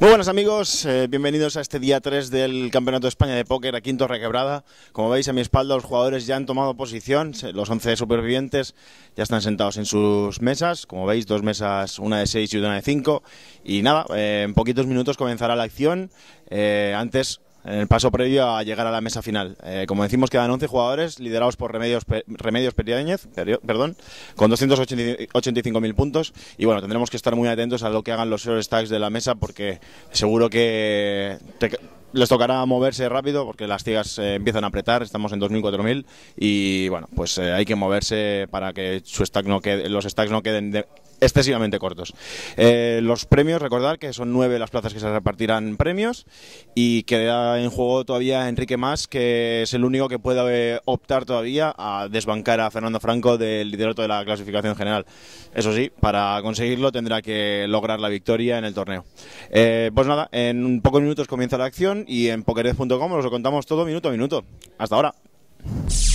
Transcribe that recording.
Muy buenos amigos, eh, bienvenidos a este día 3 del Campeonato de España de Póker aquí quinto requebrada Como veis a mi espalda los jugadores ya han tomado posición, los 11 supervivientes ya están sentados en sus mesas, como veis dos mesas, una de 6 y una de 5. Y nada, eh, en poquitos minutos comenzará la acción. Eh, antes en el paso previo a llegar a la mesa final. Eh, como decimos, quedan 11 jugadores liderados por Remedios, Remedios Periáñez, perdón, con 285.000 puntos. Y bueno, tendremos que estar muy atentos a lo que hagan los stacks de la mesa porque seguro que les tocará moverse rápido porque las tigas eh, empiezan a apretar, estamos en 2.000, 4.000 y bueno, pues eh, hay que moverse para que su stack no quede, los stacks no queden excesivamente cortos. Eh, los premios, recordar que son nueve las plazas que se repartirán premios y queda en juego todavía Enrique Más, que es el único que puede optar todavía a desbancar a Fernando Franco del liderato de la clasificación general. Eso sí, para conseguirlo tendrá que lograr la victoria en el torneo. pues nada, en pocos minutos comienza la acción y en pokered.com os lo contamos todo minuto a minuto. Hasta ahora.